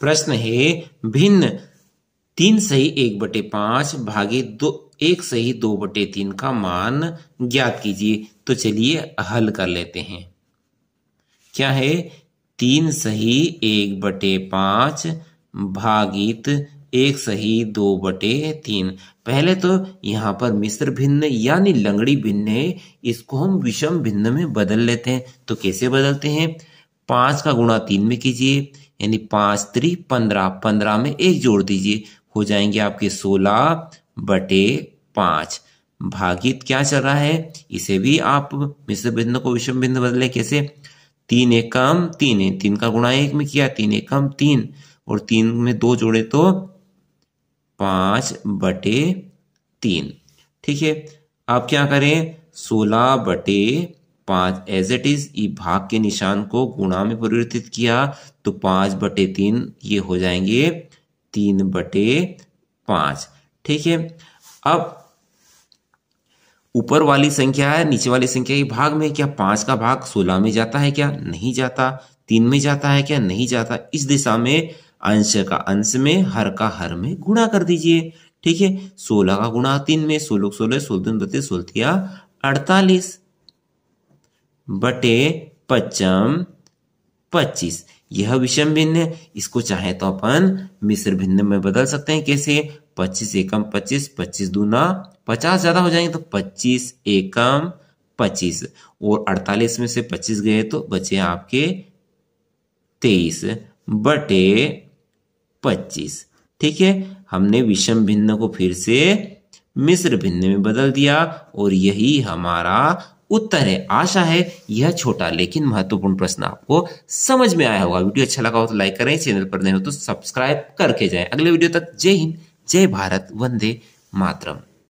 प्रश्न है भिन्न तीन सही एक बटे पांच भागे दो एक सही दो बटे तीन का मान ज्ञात कीजिए तो चलिए हल कर लेते हैं क्या है तीन सही एक बटे पांच भागित एक सही दो बटे तीन पहले तो यहां पर मिश्र भिन्न यानी लंगड़ी भिन्न है इसको हम विषम भिन्न में बदल लेते हैं तो कैसे बदलते हैं पांच का गुणा तीन में कीजिए यानी पांच त्री पंद्रह पंद्रह में एक जोड़ दीजिए हो जाएंगे आपके सोलह बटे पांच भागित क्या चल रहा है इसे भी आप मिश्र बिंदु को विषम बिंदु बदले कैसे तीन एकम तीन है तीन का गुणा एक में किया तीन एकम तीन और तीन में दो जोड़े तो पांच बटे तीन ठीक है आप क्या करें सोलह बटे पांच एज इट इज ई भाग के निशान को गुणा में परिवर्तित किया तो पांच बटे तीन ये हो जाएंगे तीन बटे पांच ठीक है अब ऊपर वाली संख्या है नीचे वाली संख्या के भाग में क्या पांच का भाग सोलह में जाता है क्या नहीं जाता तीन में जाता है क्या नहीं जाता इस दिशा में अंश का अंश में हर का हर में गुणा कर दीजिए ठीक है सोलह का गुणा तीन में सोलह सोलह सोलह दिन बत्तीस सोलतिया अड़तालीस बटे पचम पच्चीस यह विषम भिन्न है इसको चाहे तो अपन मिश्र भिन्न में बदल सकते हैं कैसे पच्चीस एकम पच्चीस पच्चीस दूना पचास ज्यादा हो जाएंगे तो पच्चीस एकम पच्चीस और अड़तालीस में से पच्चीस गए तो बचे आपके तेईस बटे पच्चीस ठीक है हमने विषम भिन्न को फिर से मिश्र भिन्न में बदल दिया और यही हमारा उत्तर है आशा है यह छोटा लेकिन महत्वपूर्ण प्रश्न आपको समझ में आया होगा वीडियो अच्छा लगा हो तो लाइक करें चैनल पर नहीं हो तो सब्सक्राइब करके जाएं अगले वीडियो तक जय हिंद जय भारत वंदे मातरम